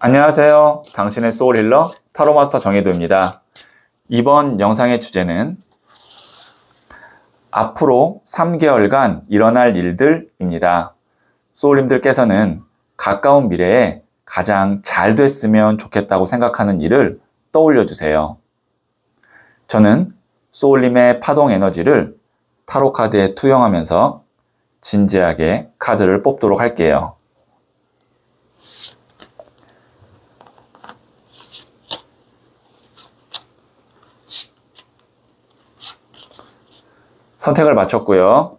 안녕하세요. 당신의 소울힐러 타로마스터 정혜도입니다. 이번 영상의 주제는 앞으로 3개월간 일어날 일들입니다. 소울님들께서는 가까운 미래에 가장 잘 됐으면 좋겠다고 생각하는 일을 떠올려 주세요. 저는 소울님의 파동 에너지를 타로 카드에 투영하면서 진지하게 카드를 뽑도록 할게요. 선택을 마쳤고요.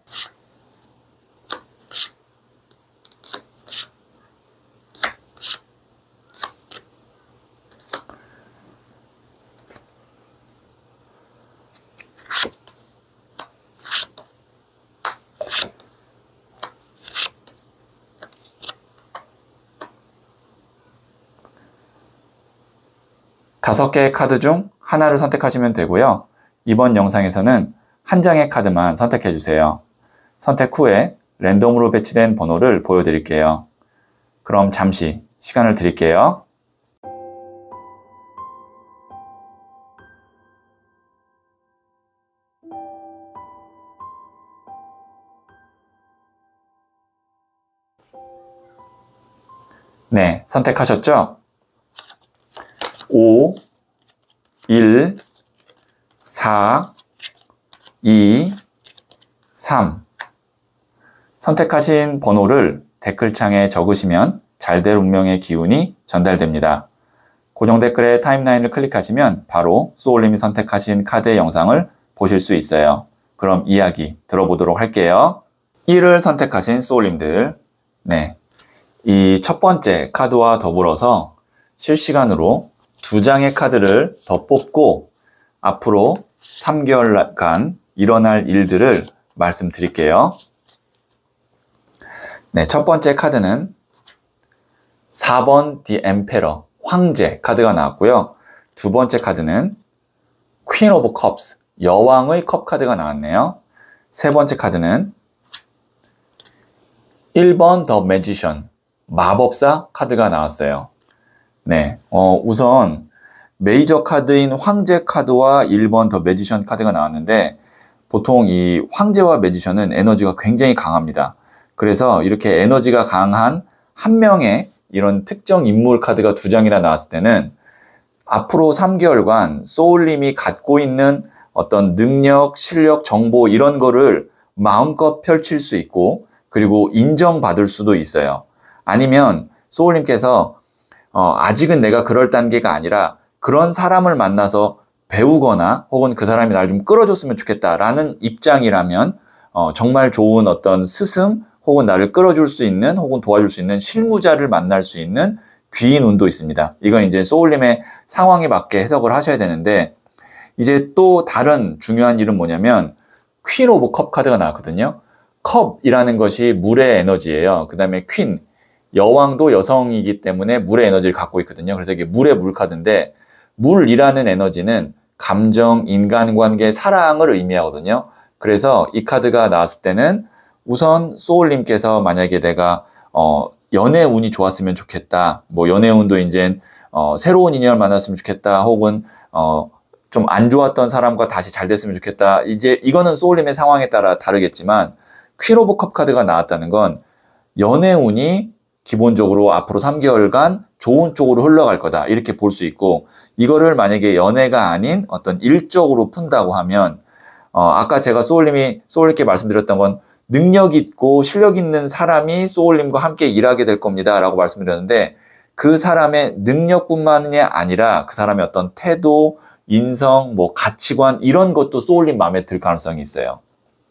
다섯 개의 카드 중 하나를 선택하시면 되고요. 이번 영상에서는 한 장의 카드만 선택해 주세요. 선택 후에 랜덤으로 배치된 번호를 보여드릴게요. 그럼 잠시 시간을 드릴게요. 네, 선택하셨죠? 5, 1, 4, 2, 3 선택하신 번호를 댓글창에 적으시면 잘 될 운명의 기운이 전달됩니다. 고정 댓글의 타임라인을 클릭하시면 바로 수올림이 선택하신 카드의 영상을 보실 수 있어요. 그럼 이야기 들어보도록 할게요. 1을 선택하신 소울림들 네. 이 첫 번째 카드와 더불어서 실시간으로 두 장의 카드를 더 뽑고 앞으로 3개월간 일어날 일들을 말씀드릴게요. 네, 첫 번째 카드는 4번 The Emperor, 황제 카드가 나왔고요. 두 번째 카드는 Queen of Cups, 여왕의 컵 카드가 나왔네요. 세 번째 카드는 1번 The Magician, 마법사 카드가 나왔어요. 네, 어, 우선 메이저 카드인 황제 카드와 1번 더 매지션 카드가 나왔는데 보통 이 황제와 매지션은 에너지가 굉장히 강합니다. 그래서 이렇게 에너지가 강한 한 명의 이런 특정 인물 카드가 두 장이나 나왔을 때는 앞으로 3개월간 소울님이 갖고 있는 어떤 능력, 실력, 정보 이런 거를 마음껏 펼칠 수 있고 그리고 인정받을 수도 있어요. 아니면 소울님께서 어, 아직은 내가 그럴 단계가 아니라 그런 사람을 만나서 배우거나 혹은 그 사람이 날 좀 끌어줬으면 좋겠다라는 입장이라면 어, 정말 좋은 어떤 스승 혹은 나를 끌어줄 수 있는 혹은 도와줄 수 있는 실무자를 만날 수 있는 귀인 운도 있습니다. 이건 이제 소울님의 상황에 맞게 해석을 하셔야 되는데 이제 또 다른 중요한 일은 뭐냐면 퀸 오브 컵 카드가 나왔거든요. 컵이라는 것이 물의 에너지예요. 그 다음에 퀸, 여왕도 여성이기 때문에 물의 에너지를 갖고 있거든요. 그래서 이게 물의 물 카드인데 물이라는 에너지는 감정, 인간관계, 사랑을 의미하거든요. 그래서 이 카드가 나왔을 때는 우선 소울님께서 만약에 내가 어, 연애 운이 좋았으면 좋겠다. 뭐 연애 운도 이제 어, 새로운 인연을 만났으면 좋겠다. 혹은 어, 좀 안 좋았던 사람과 다시 잘 됐으면 좋겠다. 이제 이거는 소울님의 상황에 따라 다르겠지만 퀸 오브 컵 카드가 나왔다는 건 연애 운이 기본적으로 앞으로 3개월간 좋은 쪽으로 흘러갈 거다. 이렇게 볼 수 있고 이거를 만약에 연애가 아닌 어떤 일적으로 푼다고 하면 어, 아까 제가 소울님이 소울님께 말씀드렸던 건 능력 있고 실력 있는 사람이 소울님과 함께 일하게 될 겁니다라고 말씀드렸는데 그 사람의 능력뿐만이 아니라 그 사람의 어떤 태도, 인성, 뭐 가치관 이런 것도 소울님 마음에 들 가능성이 있어요.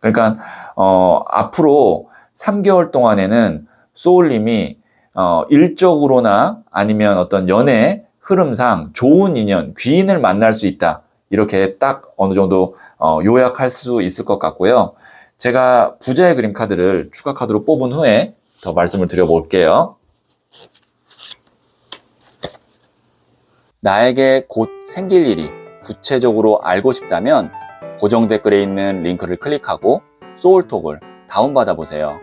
그러니까 어, 앞으로 3개월 동안에는 소울님이 어, 일적으로나 아니면 어떤 연애 흐름상 좋은 인연, 귀인을 만날 수 있다. 이렇게 딱 어느 정도 어, 요약할 수 있을 것 같고요. 제가 부자의 그림 카드를 추가 카드로 뽑은 후에 더 말씀을 드려볼게요. 나에게 곧 생길 일이 구체적으로 알고 싶다면 고정 댓글에 있는 링크를 클릭하고 소울톡을 다운받아 보세요.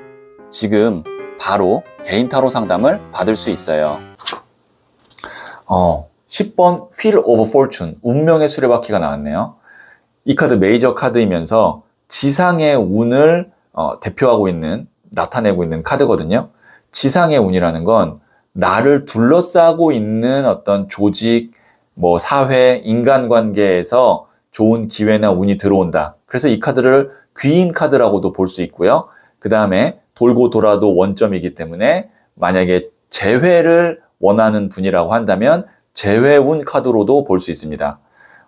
지금 바로 개인 타로 상담을 받을 수 있어요. 어, 10번 휠 오브 폴춘 운명의 수레바퀴가 나왔네요. 이 카드 메이저 카드이면서 지상의 운을 어, 대표하고 있는, 나타내고 있는 카드거든요. 지상의 운이라는 건 나를 둘러싸고 있는 어떤 조직, 뭐 사회, 인간관계에서 좋은 기회나 운이 들어온다. 그래서 이 카드를 귀인 카드라고도 볼 수 있고요. 그 다음에 돌고 돌아도 원점이기 때문에 만약에 재회를 원하는 분이라고 한다면 재회운 카드로도 볼 수 있습니다.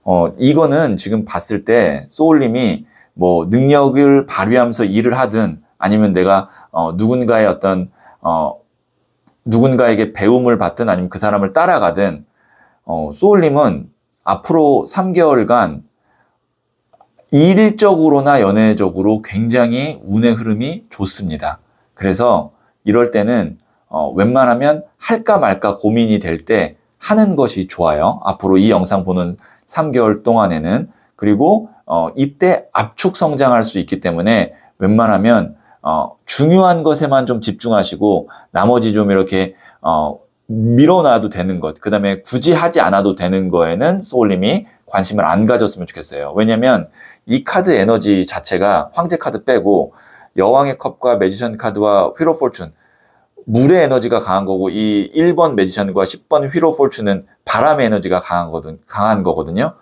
어, 이거는 지금 봤을 때 소울님이 뭐 능력을 발휘하면서 일을 하든 아니면 내가 어, 누군가의 어떤 어, 누군가에게 배움을 받든 아니면 그 사람을 따라가든 어, 소울님은 앞으로 3개월간 일적으로나 연애적으로 굉장히 운의 흐름이 좋습니다. 그래서 이럴 때는 어, 웬만하면 할까 말까 고민이 될 때 하는 것이 좋아요. 앞으로 이 영상 보는 3개월 동안에는 그리고 어, 이때 압축 성장할 수 있기 때문에 웬만하면 어, 중요한 것에만 좀 집중하시고 나머지 좀 이렇게 어, 밀어놔도 되는 것, 그 다음에 굳이 하지 않아도 되는 거에는 소울님이 관심을 안 가졌으면 좋겠어요. 왜냐면 이 카드 에너지 자체가 황제 카드 빼고 여왕의 컵과 매지션 카드와 휠로 폴춘 물의 에너지가 강한 거고 이 1번 매지션과 10번 휘로 폴츠는 바람의 에너지가 강한 거든 강한 거거든요.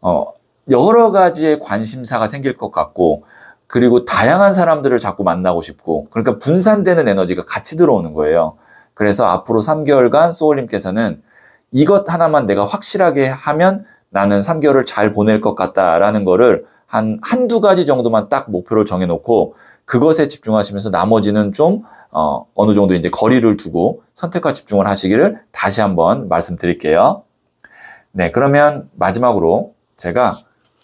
어, 여러 가지의 관심사가 생길 것 같고 그리고 다양한 사람들을 자꾸 만나고 싶고 그러니까 분산되는 에너지가 같이 들어오는 거예요. 그래서 앞으로 3개월간 소울님께서는 이것 하나만 내가 확실하게 하면 나는 3개월을 잘 보낼 것 같다라는 거를 한 한두 가지 정도만 딱 목표를 정해 놓고 그것에 집중하시면서 나머지는 좀 어, 어느 정도 이제 거리를 두고 선택과 집중을 하시기를 다시 한번 말씀드릴게요. 네, 그러면 마지막으로 제가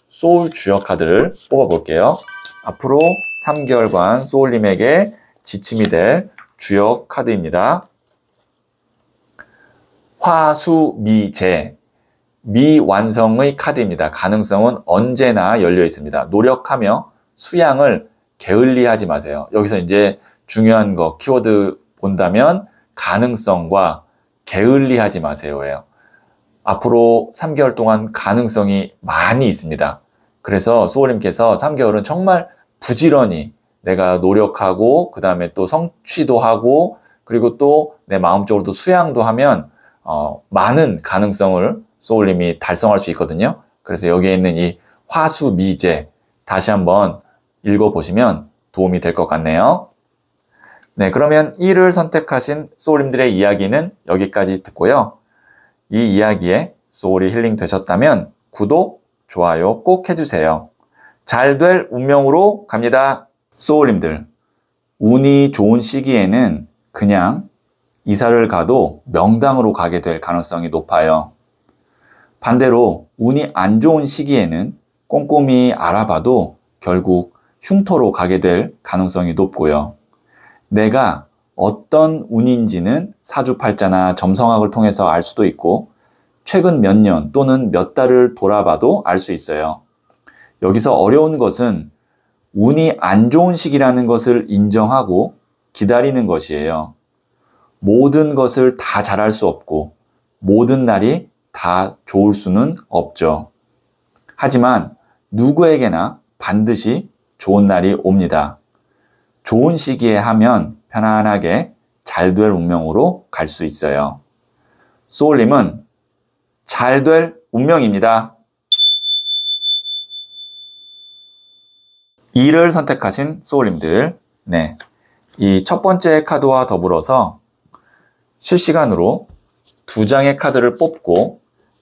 소울 주역 카드를 뽑아 볼게요. 앞으로 3개월간 소울님에게 지침이 될주역 카드입니다. 화수미제 미완성의 카드입니다. 가능성은 언제나 열려 있습니다. 노력하며 수양을 게을리하지 마세요. 여기서 이제 중요한 거 키워드 본다면 가능성과 게을리하지 마세요예요. 앞으로 3개월 동안 가능성이 많이 있습니다. 그래서 수호님께서 3개월은 정말 부지런히 내가 노력하고 그 다음에 또 성취도 하고 그리고 또 내 마음적으로도 수양도 하면 어, 많은 가능성을 소울님이 달성할 수 있거든요. 그래서 여기에 있는 이 화수미제 다시 한번 읽어보시면 도움이 될 것 같네요. 네, 그러면 1을 선택하신 소울님들의 이야기는 여기까지 듣고요. 이 이야기에 소울이 힐링 되셨다면 구독, 좋아요 꼭 해주세요. 잘 될 운명으로 갑니다. 소울님들, 운이 좋은 시기에는 그냥 이사를 가도 명당으로 가게 될 가능성이 높아요. 반대로 운이 안 좋은 시기에는 꼼꼼히 알아봐도 결국 흉터로 가게 될 가능성이 높고요. 내가 어떤 운인지는 사주팔자나 점성학을 통해서 알 수도 있고 최근 몇 년 또는 몇 달을 돌아봐도 알 수 있어요. 여기서 어려운 것은 운이 안 좋은 시기라는 것을 인정하고 기다리는 것이에요. 모든 것을 다 잘할 수 없고 모든 날이 다 좋을 수는 없죠. 하지만 누구에게나 반드시 좋은 날이 옵니다. 좋은 시기에 하면 편안하게 잘 될 운명으로 갈 수 있어요. 소울님은 잘 될 운명입니다. 이를 선택하신 소울님들. 네. 이 첫 번째 카드와 더불어서 실시간으로 두 장의 카드를 뽑고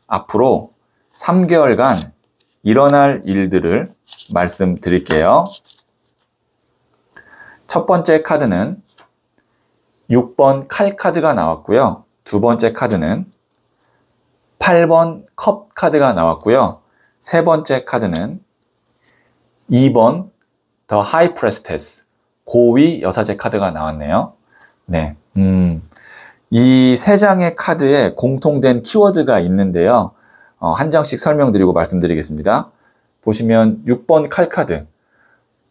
앞으로 3개월간 일어날 일들을 말씀드릴게요. 첫 번째 카드는 6번 칼 카드가 나왔고요. 두 번째 카드는 8번 컵 카드가 나왔고요. 세 번째 카드는 2번 더 하이 프레스테스 고위 여사제 카드가 나왔네요. 네. 음. 이 세 장의 카드에 공통된 키워드가 있는데요. 어, 한 장씩 설명드리고 말씀드리겠습니다. 보시면 6번 칼 카드.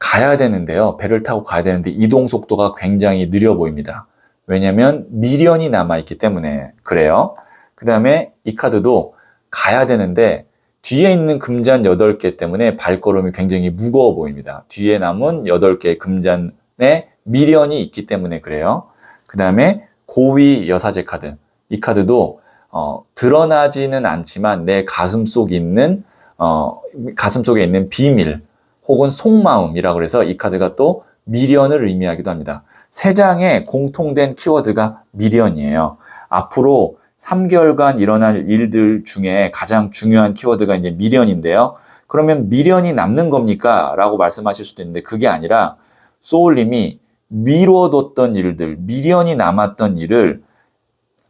가야 되는데요. 배를 타고 가야 되는데 이동 속도가 굉장히 느려 보입니다. 왜냐면 하 미련이 남아있기 때문에 그래요. 그 다음에 이 카드도 가야 되는데 뒤에 있는 금잔 8개 때문에 발걸음이 굉장히 무거워 보입니다. 뒤에 남은 8개의 금잔에 미련이 있기 때문에 그래요. 그 다음에 고위 여사제 카드. 이 카드도 어, 드러나지는 않지만 내 가슴 속에 있는 어, 가슴 속에 있는 비밀, 혹은 속마음이라고 해서이 카드가 또 미련을 의미하기도 합니다. 세 장의 공통된 키워드가 미련이에요. 앞으로 3개월간 일어날 일들 중에 가장 중요한 키워드가 이제 미련인데요. 그러면 미련이 남는 겁니까? 라고 말씀하실 수도 있는데 그게 아니라 소울님이 미뤄뒀던 일들, 미련이 남았던 일을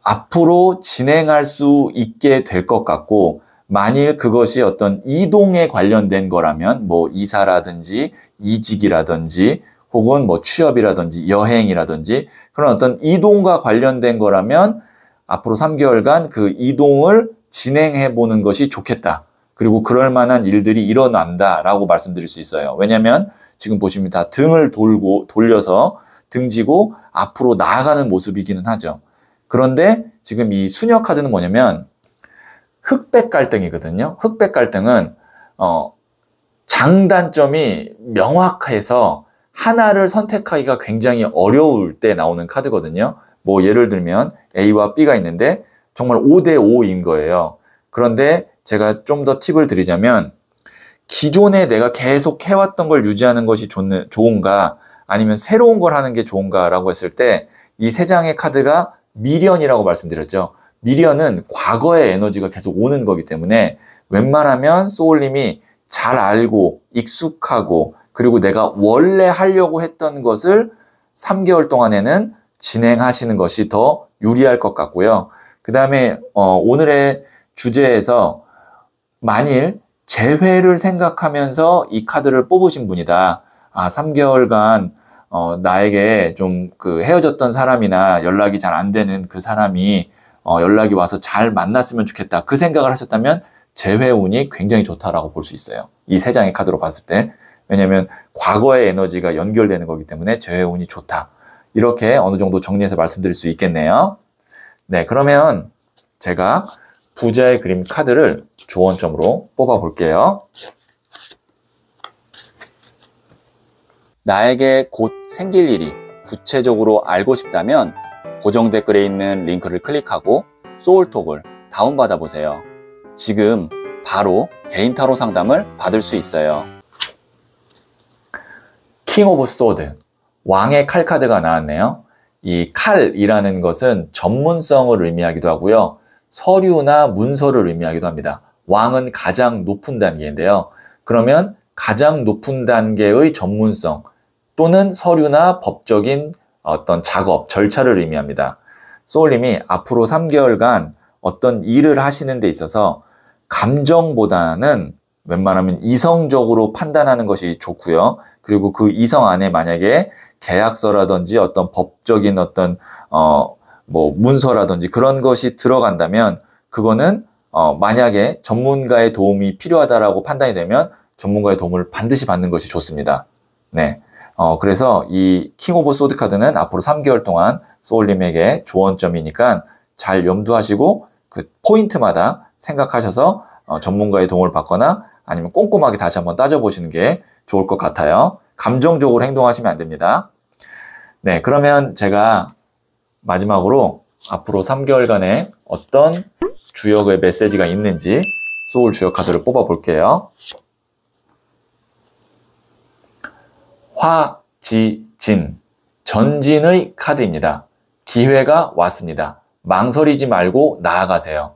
앞으로 진행할 수 있게 될 것 같고 만일 그것이 어떤 이동에 관련된 거라면 뭐 이사라든지 이직이라든지 혹은 뭐 취업이라든지 여행이라든지 그런 어떤 이동과 관련된 거라면 앞으로 3개월간 그 이동을 진행해 보는 것이 좋겠다. 그리고 그럴 만한 일들이 일어난다라고 말씀드릴 수 있어요. 왜냐면 지금 보시면 다 등을 돌고 돌려서 등지고 앞으로 나아가는 모습이기는 하죠. 그런데 지금 이 수녀 카드는 뭐냐면 흑백 갈등이거든요. 흑백 갈등은 어, 장단점이 명확해서 하나를 선택하기가 굉장히 어려울 때 나오는 카드거든요. 뭐 예를 들면 A와 B가 있는데 정말 5대 5인 거예요. 그런데 제가 좀 더 팁을 드리자면 기존에 내가 계속 해왔던 걸 유지하는 것이 좋는, 좋은가 아니면 새로운 걸 하는 게 좋은가라고 했을 때 이 세 장의 카드가 미련이라고 말씀드렸죠. 미련은 과거의 에너지가 계속 오는 거기 때문에 웬만하면 소울님이 잘 알고 익숙하고 그리고 내가 원래 하려고 했던 것을 3개월 동안에는 진행하시는 것이 더 유리할 것 같고요. 그 다음에 어, 오늘의 주제에서 만일 재회를 생각하면서 이 카드를 뽑으신 분이다. 아, 3개월간 어, 나에게 좀 그 헤어졌던 사람이나 연락이 잘 안 되는 그 사람이 어, 연락이 와서 잘 만났으면 좋겠다. 그 생각을 하셨다면 재회운이 굉장히 좋다라고 볼 수 있어요. 이 세 장의 카드로 봤을 때. 왜냐하면 과거의 에너지가 연결되는 거기 때문에 재회운이 좋다. 이렇게 어느 정도 정리해서 말씀드릴 수 있겠네요. 네, 그러면 제가 부자의 그림 카드를 조언점으로 뽑아 볼게요. 나에게 곧 생길 일이 구체적으로 알고 싶다면 고정 댓글에 있는 링크를 클릭하고 소울톡을 다운받아 보세요. 지금 바로 개인 타로 상담을 받을 수 있어요. 킹 오브 소드, 왕의 칼 카드가 나왔네요. 이 칼이라는 것은 전문성을 의미하기도 하고요. 서류나 문서를 의미하기도 합니다. 왕은 가장 높은 단계인데요. 그러면 가장 높은 단계의 전문성 또는 서류나 법적인 어떤 작업, 절차를 의미합니다. 소울님이 앞으로 3개월간 어떤 일을 하시는 데 있어서 감정보다는 웬만하면 이성적으로 판단하는 것이 좋고요. 그리고 그 이성 안에 만약에 계약서라든지 어떤 법적인 어떤 어뭐 문서라든지 그런 것이 들어간다면 그거는 어 만약에 전문가의 도움이 필요하다라고 판단이 되면 전문가의 도움을 반드시 받는 것이 좋습니다. 네. 어, 그래서 이 킹 오브 소드 카드는 앞으로 3개월 동안 소울님에게 조언점이니까 잘 염두하시고 그 포인트마다 생각하셔서 어, 전문가의 도움을 받거나 아니면 꼼꼼하게 다시 한번 따져보시는 게 좋을 것 같아요. 감정적으로 행동하시면 안 됩니다. 네, 그러면 제가 마지막으로 앞으로 3개월간에 어떤 주역의 메시지가 있는지 소울 주역 카드를 뽑아 볼게요. 화지진. 전진의 카드입니다. 기회가 왔습니다. 망설이지 말고 나아가세요.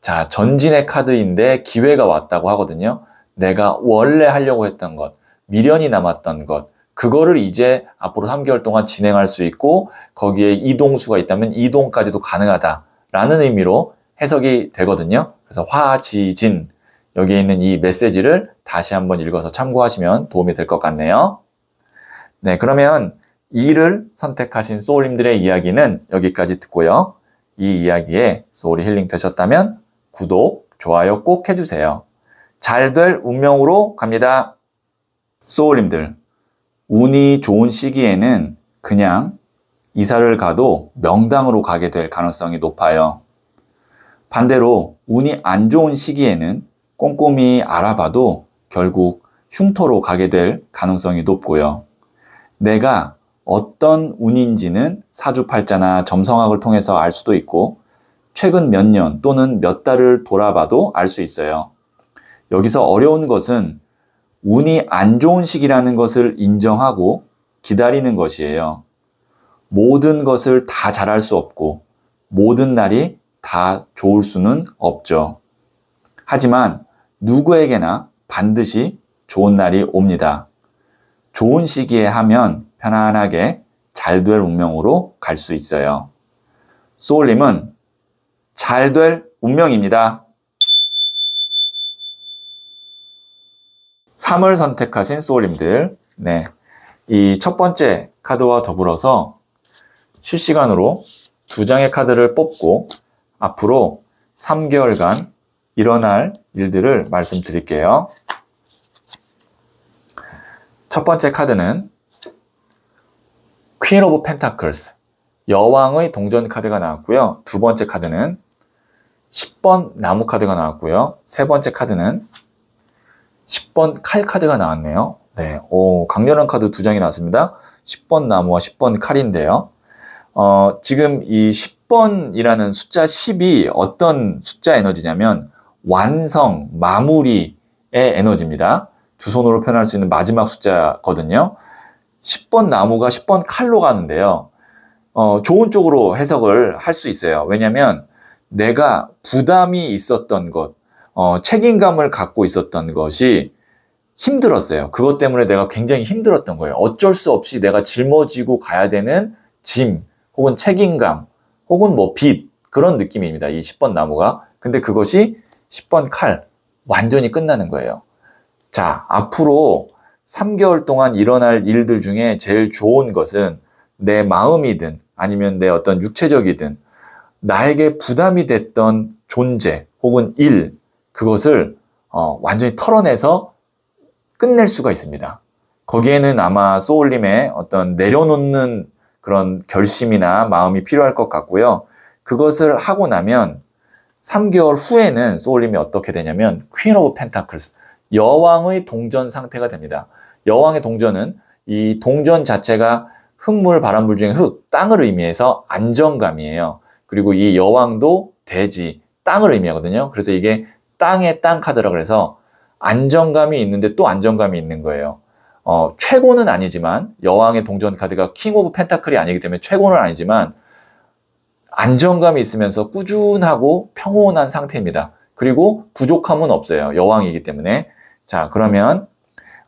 자, 전진의 카드인데 기회가 왔다고 하거든요. 내가 원래 하려고 했던 것, 미련이 남았던 것, 그거를 이제 앞으로 3개월 동안 진행할 수 있고 거기에 이동수가 있다면 이동까지도 가능하다라는 의미로 해석이 되거든요. 그래서 화지진 여기에 있는 이 메시지를 다시 한번 읽어서 참고하시면 도움이 될 것 같네요. 네, 그러면 2를 선택하신 소울님들의 이야기는 여기까지 듣고요. 이 이야기에 소울이 힐링 되셨다면 구독, 좋아요 꼭 해주세요. 잘 될 운명으로 갑니다. 소울님들, 운이 좋은 시기에는 그냥 이사를 가도 명당으로 가게 될 가능성이 높아요. 반대로 운이 안 좋은 시기에는 꼼꼼히 알아봐도 결국 흉터로 가게 될 가능성이 높고요. 내가 어떤 운인지는 사주팔자나 점성학을 통해서 알 수도 있고 최근 몇 년 또는 몇 달을 돌아봐도 알 수 있어요. 여기서 어려운 것은 운이 안 좋은 시기라는 것을 인정하고 기다리는 것이에요. 모든 것을 다 잘할 수 없고 모든 날이 다 좋을 수는 없죠. 하지만 누구에게나 반드시 좋은 날이 옵니다. 좋은 시기에 하면 편안하게 잘 될 운명으로 갈 수 있어요. 소울님은 잘 될 운명입니다. 3을 선택하신 소울님들. 네. 이 첫 번째 카드와 더불어서 실시간으로 두 장의 카드를 뽑고 앞으로 3개월간 일어날 일들을 말씀드릴게요. 첫 번째 카드는 퀸 오브 펜타클스 여왕의 동전 카드가 나왔고요. 두 번째 카드는 10번 나무 카드가 나왔고요. 세 번째 카드는 10번 칼 카드가 나왔네요. 네, 오, 강렬한 카드 두 장이 나왔습니다. 10번 나무와 10번 칼인데요. 어, 지금 이 10번이라는 숫자 10이 어떤 숫자 에너지냐면 완성, 마무리의 에너지입니다. 주손으로 표현할 수 있는 마지막 숫자거든요. 10번 나무가 10번 칼로 가는데요. 어, 좋은 쪽으로 해석을 할 수 있어요. 왜냐하면 내가 부담이 있었던 것, 어, 책임감을 갖고 있었던 것이 힘들었어요. 그것 때문에 내가 굉장히 힘들었던 거예요. 어쩔 수 없이 내가 짊어지고 가야 되는 짐, 혹은 책임감, 혹은 뭐 빚, 그런 느낌입니다. 이 10번 나무가. 근데 그것이 10번 칼, 완전히 끝나는 거예요. 자, 앞으로 3개월 동안 일어날 일들 중에 제일 좋은 것은 내 마음이든 아니면 내 어떤 육체적이든 나에게 부담이 됐던 존재 혹은 일, 그것을 어, 완전히 털어내서 끝낼 수가 있습니다. 거기에는 아마 소울님의 어떤 내려놓는 그런 결심이나 마음이 필요할 것 같고요. 그것을 하고 나면 3개월 후에는 소울님이 어떻게 되냐면 퀸 오브 펜타클스 여왕의 동전 상태가 됩니다. 여왕의 동전은 이 동전 자체가 흙물 바람불 중에 흙, 땅을 의미해서 안정감이에요. 그리고 이 여왕도 대지, 땅을 의미하거든요. 그래서 이게 땅의 땅 카드라 그래서 안정감이 있는데 또 안정감이 있는 거예요. 어, 최고는 아니지만 여왕의 동전 카드가 킹 오브 펜타클이 아니기 때문에 최고는 아니지만 안정감이 있으면서 꾸준하고 평온한 상태입니다. 그리고 부족함은 없어요. 여왕이기 때문에. 자, 그러면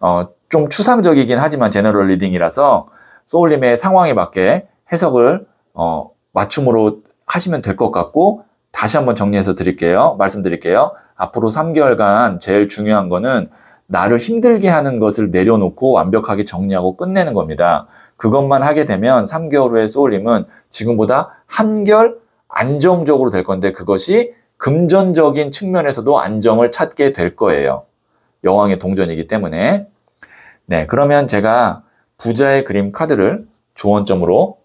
어, 좀 추상적이긴 하지만 제너럴 리딩이라서 소울님의 상황에 맞게 해석을 어, 맞춤으로 하시면 될 것 같고 다시 한번 정리해서 드릴게요. 말씀드릴게요. 앞으로 3개월간 제일 중요한 거는 나를 힘들게 하는 것을 내려놓고 완벽하게 정리하고 끝내는 겁니다. 그것만 하게 되면 3개월 후에 소울님은 지금보다 한결 안정적으로 될 건데 그것이 금전적인 측면에서도 안정을 찾게 될 거예요. 여왕의 동전이기 때문에 네 그러면 제가 부자의 그림 카드를 조언점으로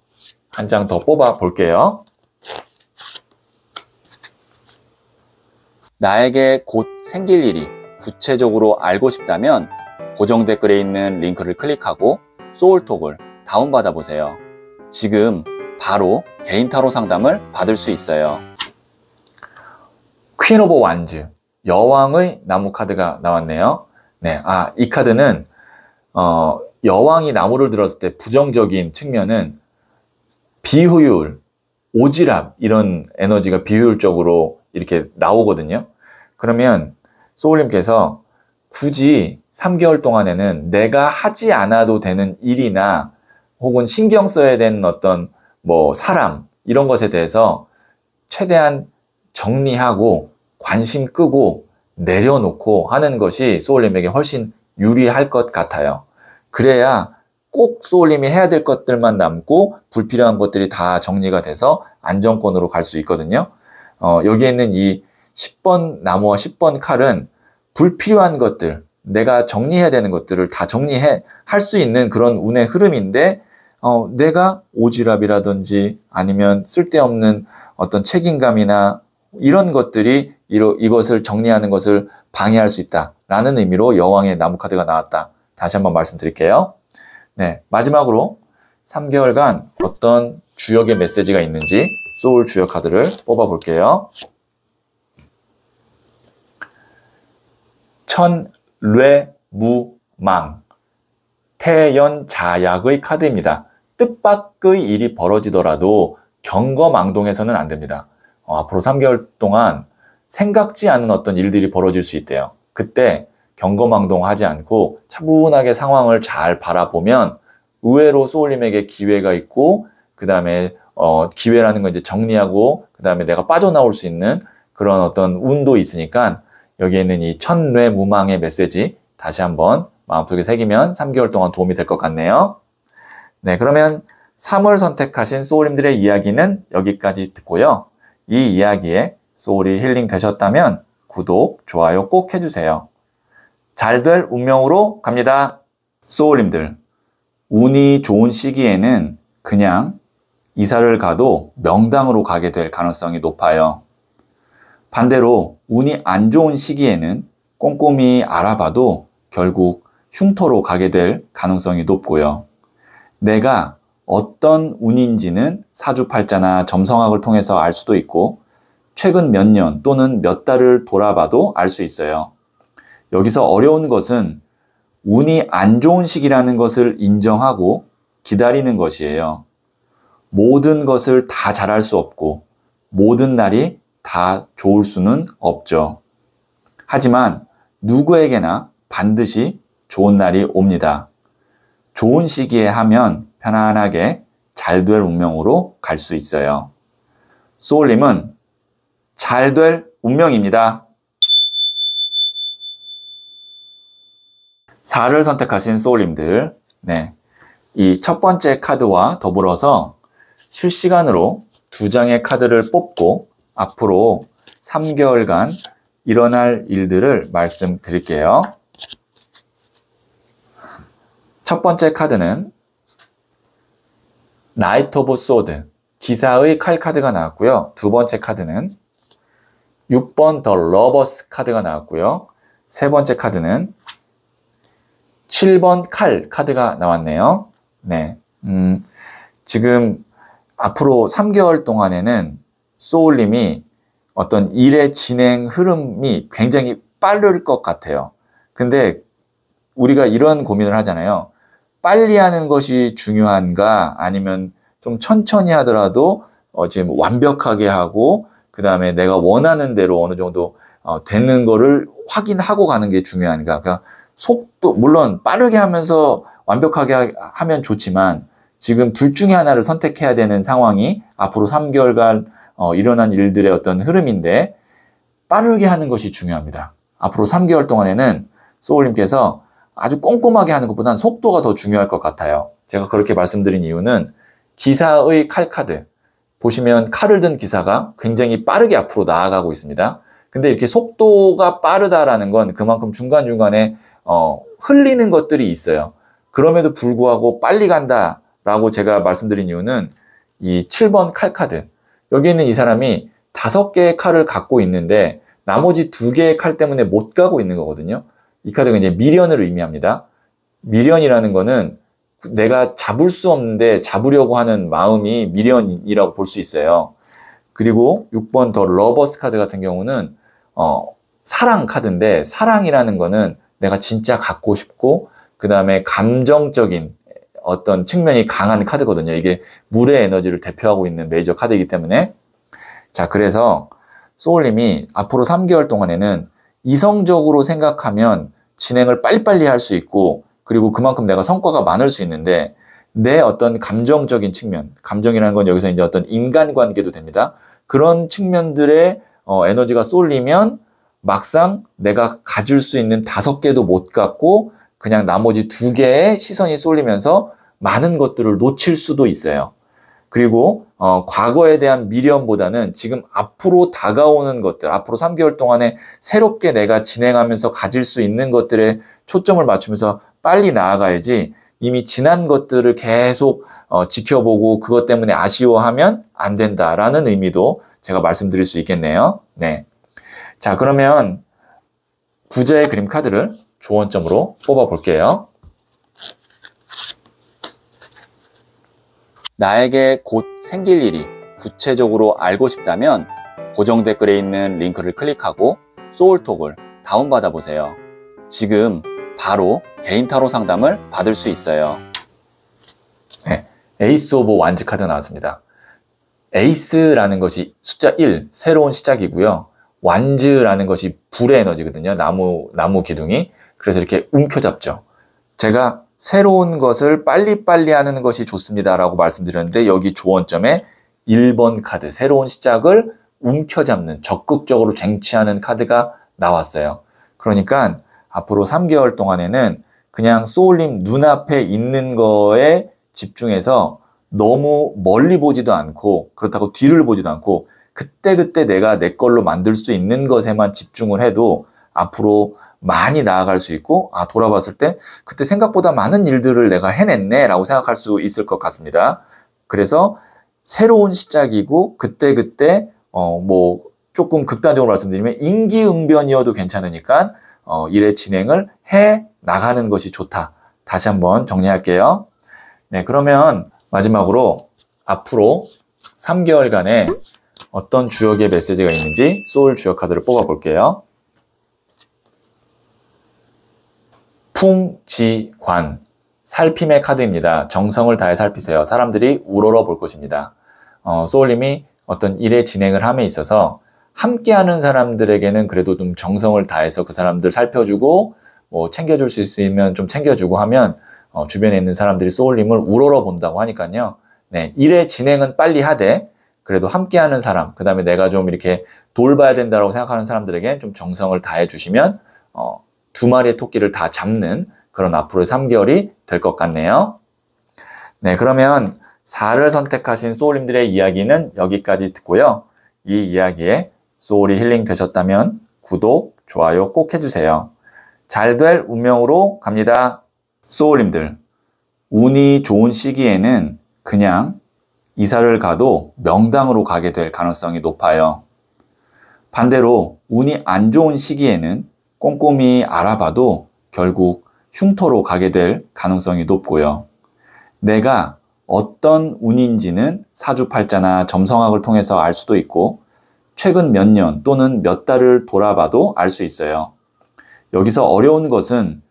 한 장 더 뽑아 볼게요. 나에게 곧 생길 일이 구체적으로 알고 싶다면 고정 댓글에 있는 링크를 클릭하고 소울톡을 다운받아 보세요. 지금 바로 개인 타로 상담을 받을 수 있어요. 퀸 오브 완즈 여왕의 나무 카드가 나왔네요. 네, 아, 이 카드는, 어, 여왕이 나무를 들었을 때 부정적인 측면은 비효율, 오지랖, 이런 에너지가 비효율적으로 이렇게 나오거든요. 그러면 소울님께서 굳이 3개월 동안에는 내가 하지 않아도 되는 일이나 혹은 신경 써야 되는 어떤 뭐 사람, 이런 것에 대해서 최대한 정리하고 관심 끄고 내려놓고 하는 것이 소울님에게 훨씬 유리할 것 같아요. 그래야 꼭 소울님이 해야 될 것들만 남고 불필요한 것들이 다 정리가 돼서 안정권으로 갈 수 있거든요. 어, 여기에 있는 이 10번 나무와 10번 칼은 불필요한 것들, 내가 정리해야 되는 것들을 다 정리해 할 수 있는 그런 운의 흐름인데 어, 내가 오지랖이라든지 아니면 쓸데없는 어떤 책임감이나 이런 것들이 이로, 이것을 정리하는 것을 방해할 수 있다라는 의미로 여왕의 나무 카드가 나왔다. 다시 한번 말씀드릴게요. 네, 마지막으로 3개월간 어떤 주역의 메시지가 있는지 소울 주역 카드를 뽑아 볼게요. 천뢰무망 태연자약의 카드입니다. 뜻밖의 일이 벌어지더라도 경거망동에서는안 됩니다. 어, 앞으로 3개월 동안 생각지 않은 어떤 일들이 벌어질 수 있대요. 그때 경거망동하지 않고 차분하게 상황을 잘 바라보면 의외로 소울님에게 기회가 있고 그 다음에 어, 기회라는 건 이제 정리하고 그 다음에 내가 빠져나올 수 있는 그런 어떤 운도 있으니까 여기에 는이 천뇌 무망의 메시지 다시 한번 마음속에 새기면 3개월 동안 도움이 될 것 같네요. 네, 그러면 3월 선택하신 소울님들의 이야기는 여기까지 듣고요. 이 이야기에 소울이 힐링 되셨다면 구독, 좋아요 꼭 해주세요. 잘 될 운명으로 갑니다. 소울님들, 운이 좋은 시기에는 그냥 이사를 가도 명당으로 가게 될 가능성이 높아요. 반대로 운이 안 좋은 시기에는 꼼꼼히 알아봐도 결국 흉터로 가게 될 가능성이 높고요. 내가 어떤 운인지는 사주팔자나 점성학을 통해서 알 수도 있고 최근 몇 년 또는 몇 달을 돌아봐도 알 수 있어요. 여기서 어려운 것은 운이 안 좋은 시기라는 것을 인정하고 기다리는 것이에요. 모든 것을 다 잘할 수 없고 모든 날이 다 좋을 수는 없죠. 하지만 누구에게나 반드시 좋은 날이 옵니다. 좋은 시기에 하면 편안하게 잘 될 운명으로 갈 수 있어요. 소울님은 잘될 운명입니다. 4를 선택하신 소울님들 네. 이 첫 번째 카드와 더불어서 실시간으로 두 장의 카드를 뽑고 앞으로 3개월간 일어날 일들을 말씀드릴게요. 첫 번째 카드는 나이트 오브 소드, 기사의 칼 카드가 나왔고요. 두 번째 카드는 6번 더 러버스 카드가 나왔고요. 세 번째 카드는 7번 칼 카드가 나왔네요. 네. 음, 지금 앞으로 3개월 동안에는 소울님이 어떤 일의 진행 흐름이 굉장히 빠를 것 같아요. 근데 우리가 이런 고민을 하잖아요. 빨리 하는 것이 중요한가 아니면 좀 천천히 하더라도 어, 지금 완벽하게 하고 그 다음에 내가 원하는 대로 어느 정도 어, 되는 거를 확인하고 가는 게 중요하니까 그러니까 속도 물론 빠르게 하면서 완벽하게 하, 하면 좋지만 지금 둘 중에 하나를 선택해야 되는 상황이 앞으로 3개월간 어, 일어난 일들의 어떤 흐름인데 빠르게 하는 것이 중요합니다. 앞으로 3개월 동안에는 소울님께서 아주 꼼꼼하게 하는 것보다는 속도가 더 중요할 것 같아요. 제가 그렇게 말씀드린 이유는 기사의 칼카드, 보시면 칼을 든 기사가 굉장히 빠르게 앞으로 나아가고 있습니다. 근데 이렇게 속도가 빠르다라는 건 그만큼 중간중간에 어, 흘리는 것들이 있어요. 그럼에도 불구하고 빨리 간다라고 제가 말씀드린 이유는 이 7번 칼카드. 여기 있는 이 사람이 다섯 개의 칼을 갖고 있는데 나머지 두 개의 칼 때문에 못 가고 있는 거거든요. 이 카드가 이제 미련을 의미합니다. 미련이라는 거는 내가 잡을 수 없는데 잡으려고 하는 마음이 미련이라고 볼 수 있어요. 그리고 6번 더 러버스 카드 같은 경우는 어, 사랑 카드인데 사랑이라는 거는 내가 진짜 갖고 싶고 그 다음에 감정적인 어떤 측면이 강한 카드거든요. 이게 물의 에너지를 대표하고 있는 메이저 카드이기 때문에 자 그래서 소울님이 앞으로 3개월 동안에는 이성적으로 생각하면 진행을 빨리빨리 할 수 있고 그리고 그만큼 내가 성과가 많을 수 있는데 내 어떤 감정적인 측면, 감정이라는 건 여기서 이제 어떤 인간관계도 됩니다. 그런 측면들의 어, 에너지가 쏠리면 막상 내가 가질 수 있는 다섯 개도 못 갖고 그냥 나머지 두 개의 시선이 쏠리면서 많은 것들을 놓칠 수도 있어요. 그리고 어, 과거에 대한 미련보다는 지금 앞으로 다가오는 것들, 앞으로 3개월 동안에 새롭게 내가 진행하면서 가질 수 있는 것들에 초점을 맞추면서 빨리 나아가야지 이미 지난 것들을 계속 어, 지켜보고 그것 때문에 아쉬워하면 안 된다라는 의미도 제가 말씀드릴 수 있겠네요. 네. 자, 그러면 구자의 그림 카드를 조언점으로 뽑아 볼게요. 나에게 곧 생길 일이 구체적으로 알고 싶다면 고정 댓글에 있는 링크를 클릭하고 소울톡을 다운받아 보세요. 지금 바로 개인 타로 상담을 받을 수 있어요. 네, 에이스 오브 완즈 카드 나왔습니다. 에이스라는 것이 숫자 1, 새로운 시작이고요. 완즈라는 것이 불의 에너지거든요. 나무, 나무 기둥이. 그래서 이렇게 움켜잡죠. 제가 새로운 것을 빨리빨리 하는 것이 좋습니다라고 말씀드렸는데 여기 조언점에 1번 카드 새로운 시작을 움켜잡는 적극적으로 쟁취하는 카드가 나왔어요. 그러니까 앞으로 3개월 동안에는 그냥 쏠림 눈앞에 있는 거에 집중해서 너무 멀리 보지도 않고 그렇다고 뒤를 보지도 않고 그때그때 내가 내 걸로 만들 수 있는 것에만 집중을 해도 앞으로 많이 나아갈 수 있고 아 돌아봤을 때 그때 생각보다 많은 일들을 내가 해냈네라고 생각할 수 있을 것 같습니다. 그래서 새로운 시작이고 그때 그때 어 뭐 조금 극단적으로 말씀드리면 인기응변이어도 괜찮으니까 어 일의 진행을 해 나가는 것이 좋다. 다시 한번 정리할게요. 네, 그러면 마지막으로 앞으로 3개월간에 어떤 주역의 메시지가 있는지 소울 주역 카드를 뽑아 볼게요. 풍지관 살핌의 카드입니다. 정성을 다해 살피세요. 사람들이 우러러 볼 것입니다. 어, 소울님이 어떤 일의 진행을 함에 있어서 함께하는 사람들에게는 그래도 좀 정성을 다해서 그 사람들 살펴주고 뭐 챙겨줄 수 있으면 좀 챙겨주고 하면 어, 주변에 있는 사람들이 소울님을 우러러 본다고 하니까요. 네, 일의 진행은 빨리 하되 그래도 함께하는 사람, 그 다음에 내가 좀 이렇게 돌봐야 된다고 생각하는 사람들에겐 좀 정성을 다해 주시면 어, 두 마리의 토끼를 다 잡는 그런 앞으로의 3개월이 될 것 같네요. 네, 그러면 4를 선택하신 소울님들의 이야기는 여기까지 듣고요. 이 이야기에 소울이 힐링 되셨다면 구독, 좋아요 꼭 해주세요. 잘 될 운명으로 갑니다. 소울님들, 운이 좋은 시기에는 그냥 이사를 가도 명당으로 가게 될 가능성이 높아요. 반대로 운이 안 좋은 시기에는 꼼꼼히 알아봐도 결국 흉터로 가게 될 가능성이 높고요. 내가 어떤 운인지는 사주팔자나 점성학을 통해서 알 수도 있고 최근 몇 년 또는 몇 달을 돌아봐도 알 수 있어요. 여기서 어려운 것은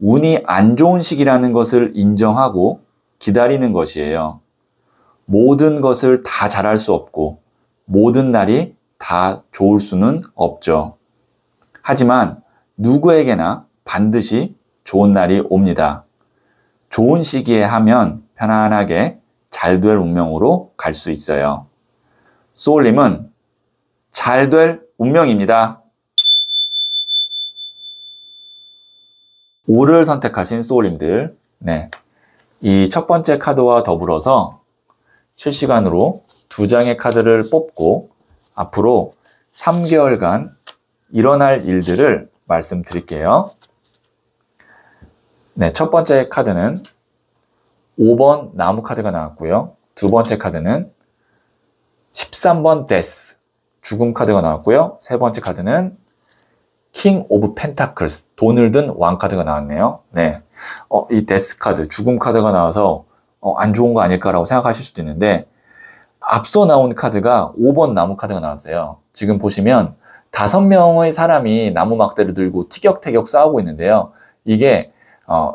운이 안 좋은 시기라는 것을 인정하고 기다리는 것이에요. 모든 것을 다 잘할 수 없고 모든 날이 다 좋을 수는 없죠. 하지만 누구에게나 반드시 좋은 날이 옵니다. 좋은 시기에 하면 편안하게 잘 될 운명으로 갈 수 있어요. 소울님은 잘 될 운명입니다. 오를 선택하신 소울님들, 네. 이 첫 번째 카드와 더불어서 실시간으로 두 장의 카드를 뽑고 앞으로 3개월간 일어날 일들을 말씀드릴게요. 네, 첫 번째 카드는 5번 나무 카드가 나왔고요. 두 번째 카드는 13번 데스 죽음 카드가 나왔고요. 세 번째 카드는 킹 오브 펜타클스 돈을 든 왕 카드가 나왔네요. 네, 어, 이 데스 카드 죽음 카드가 나와서 어, 안 좋은 거 아닐까라고 생각하실 수도 있는데 앞서 나온 카드가 5번 나무 카드가 나왔어요. 지금 보시면 다섯 명의 사람이 나무 막대를 들고 티격태격 싸우고 있는데요. 이게 어,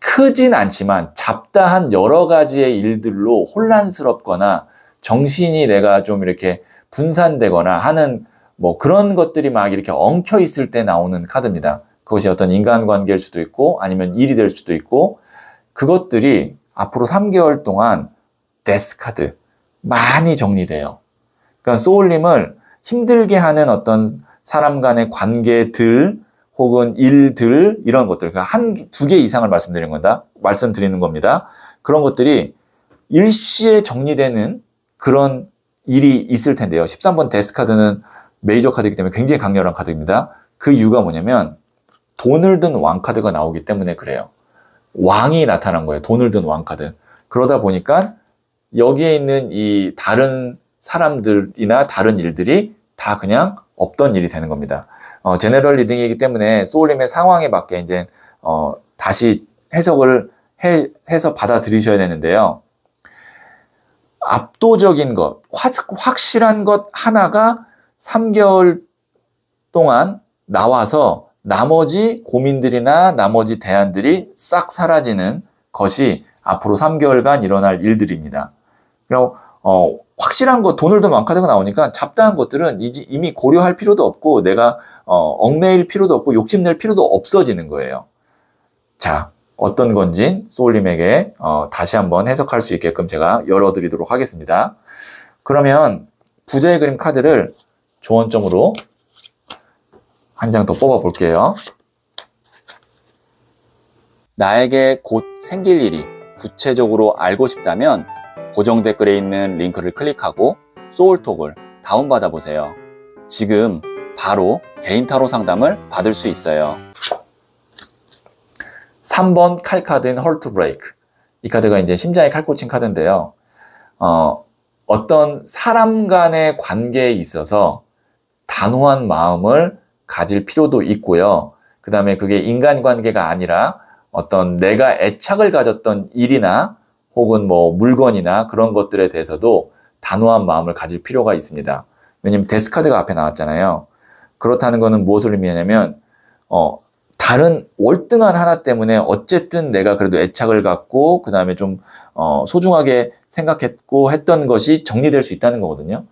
크진 않지만 잡다한 여러 가지의 일들로 혼란스럽거나 정신이 내가 좀 이렇게 분산되거나 하는 뭐 그런 것들이 막 이렇게 엉켜 있을 때 나오는 카드입니다. 그것이 어떤 인간관계일 수도 있고 아니면 일이 될 수도 있고 그것들이 앞으로 3개월 동안 데스 카드 많이 정리돼요. 그러니까 소울님을 힘들게 하는 어떤 사람 간의 관계들 혹은 일들 이런 것들 그러니까 한두 개 이상을 말씀드리는 겁니다 말씀드리는 겁니다. 그런 것들이 일시에 정리되는 그런 일이 있을 텐데요. 13번 데스 카드는 메이저 카드이기 때문에 굉장히 강렬한 카드입니다. 그 이유가 뭐냐면 돈을 든 왕 카드가 나오기 때문에 그래요. 왕이 나타난 거예요. 돈을 든 왕 카드. 그러다 보니까 여기에 있는 이 다른 사람들이나 다른 일들이 다 그냥 없던 일이 되는 겁니다. 어, 제너럴 리딩이기 때문에 소울님의 상황에 맞게 이제 어, 다시 해석을 해, 해서 받아들이셔야 되는데요. 압도적인 것, 확, 확실한 것 하나가 3개월 동안 나와서 나머지 고민들이나 나머지 대안들이 싹 사라지는 것이 앞으로 3개월간 일어날 일들입니다. 그럼 어, 확실한 거 돈을 더 많다고 나오니까 잡다한 것들은 이미 고려할 필요도 없고 내가 어, 얽매일 필요도 없고 욕심낼 필요도 없어지는 거예요. 자, 어떤 건지 소울님에게 어, 다시 한번 해석할 수 있게끔 제가 열어드리도록 하겠습니다. 그러면 부자의 그림 카드를 조언점으로 한 장 더 뽑아볼게요. 나에게 곧 생길 일이 구체적으로 알고 싶다면 고정 댓글에 있는 링크를 클릭하고 소울톡을 다운받아 보세요. 지금 바로 개인 타로 상담을 받을 수 있어요. 3번 칼 카드인 헐트 브레이크. 이 카드가 이제 심장의칼 꽂힌 카드인데요. 어, 어떤 사람 간의 관계에 있어서 단호한 마음을 가질 필요도 있고요. 그 다음에 그게 인간관계가 아니라 어떤 내가 애착을 가졌던 일이나 혹은 뭐 물건이나 그런 것들에 대해서도 단호한 마음을 가질 필요가 있습니다. 왜냐면 데스카드가 앞에 나왔잖아요. 그렇다는 것은 무엇을 의미하냐면 어, 다른 월등한 하나 때문에 어쨌든 내가 그래도 애착을 갖고 그 다음에 좀 어, 소중하게 생각했고 했던 것이 정리될 수 있다는 거거든요.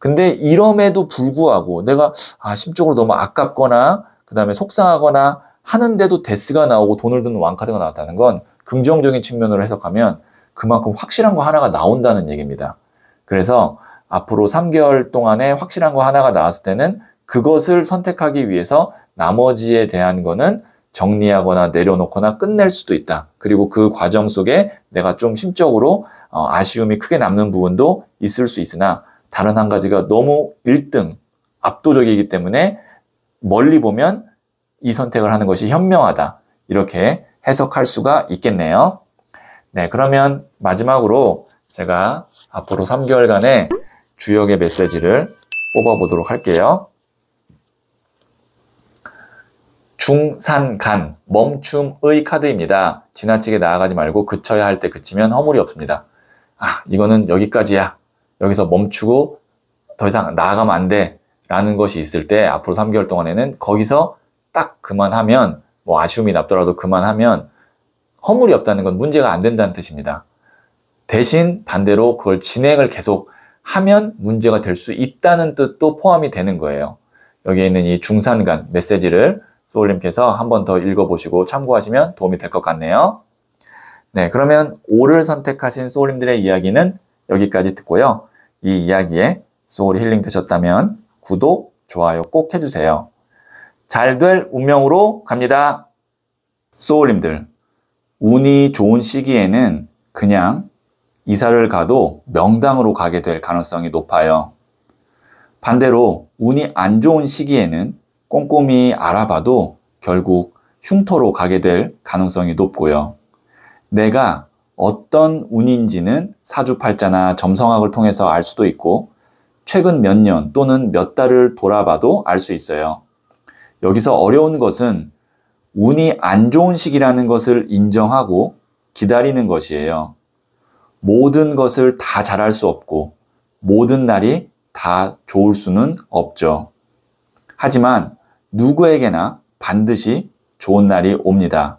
근데 이럼에도 불구하고 내가 아, 심적으로 너무 아깝거나 그 다음에 속상하거나 하는데도 데스가 나오고 돈을 드는 왕카드가 나왔다는 건 긍정적인 측면으로 해석하면 그만큼 확실한 거 하나가 나온다는 얘기입니다. 그래서 앞으로 3개월 동안에 확실한 거 하나가 나왔을 때는 그것을 선택하기 위해서 나머지에 대한 거는 정리하거나 내려놓거나 끝낼 수도 있다. 그리고 그 과정 속에 내가 좀 심적으로 어, 아쉬움이 크게 남는 부분도 있을 수 있으나 다른 한 가지가 너무 1등 압도적이기 때문에 멀리 보면 이 선택을 하는 것이 현명하다. 이렇게 해석할 수가 있겠네요. 네, 그러면 마지막으로 제가 앞으로 3개월간의 주역의 메시지를 뽑아보도록 할게요. 중산간, 멈춤의 카드입니다. 지나치게 나아가지 말고 그쳐야 할 때 그치면 허물이 없습니다. 아, 이거는 여기까지야. 여기서 멈추고 더 이상 나아가면 안 돼. 라는 것이 있을 때 앞으로 3개월 동안에는 거기서 딱 그만하면 뭐 아쉬움이 남더라도 그만하면 허물이 없다는 건 문제가 안 된다는 뜻입니다. 대신 반대로 그걸 진행을 계속 하면 문제가 될 수 있다는 뜻도 포함이 되는 거예요. 여기에 있는 이 중산간 메시지를 소울님께서 한 번 더 읽어보시고 참고하시면 도움이 될 것 같네요. 네, 그러면 5를 선택하신 소울님들의 이야기는 여기까지 듣고요. 이 이야기에 소울이 힐링 되셨다면 구독, 좋아요 꼭 해주세요. 잘 될 운명으로 갑니다. 소울님들. 운이 좋은 시기에는 그냥 이사를 가도 명당으로 가게 될 가능성이 높아요. 반대로 운이 안 좋은 시기에는 꼼꼼히 알아봐도 결국 흉터로 가게 될 가능성이 높고요. 내가 어떤 운인지는 사주팔자나 점성학을 통해서 알 수도 있고 최근 몇 년 또는 몇 달을 돌아봐도 알 수 있어요. 여기서 어려운 것은 운이 안 좋은 시기라는 것을 인정하고 기다리는 것이에요. 모든 것을 다 잘할 수 없고 모든 날이 다 좋을 수는 없죠. 하지만 누구에게나 반드시 좋은 날이 옵니다.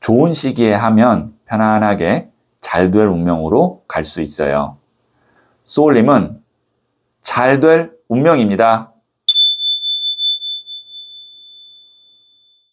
좋은 시기에 하면 편안하게 잘 될 운명으로 갈 수 있어요. 소울님은 잘 될 운명입니다.